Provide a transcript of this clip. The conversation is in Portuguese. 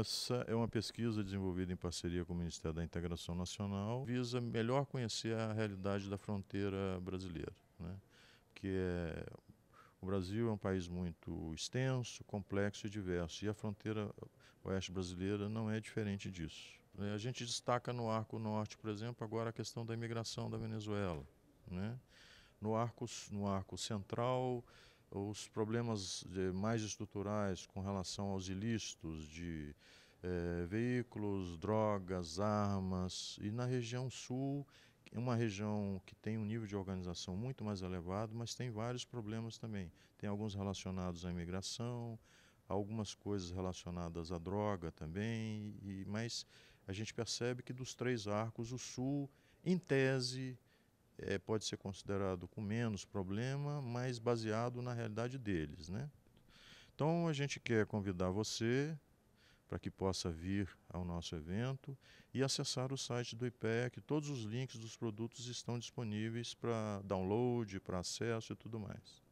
Essa é uma pesquisa desenvolvida em parceria com o Ministério da Integração Nacional, visa melhor conhecer a realidade da fronteira brasileira, né? Porque é o Brasil é um país muito extenso, complexo e diverso, e a fronteira oeste brasileira não é diferente disso. Né? A gente destaca no arco norte, por exemplo, agora a questão da imigração da Venezuela. Né? No, arco, no arco central, os problemas eh, mais estruturais com relação aos ilícitos de eh, veículos, drogas, armas. E na região sul, é uma região que tem um nível de organização muito mais elevado, mas tem vários problemas também. Tem alguns relacionados à imigração, algumas coisas relacionadas à droga também, e, mas a gente percebe que dos três arcos, o sul, em tese, é, pode ser considerado com menos problema, mas baseado na realidade deles. Né? Então a gente quer convidar você para que possa vir ao nosso evento e acessar o site do IPEC. Todos os links dos produtos estão disponíveis para download, para acesso e tudo mais.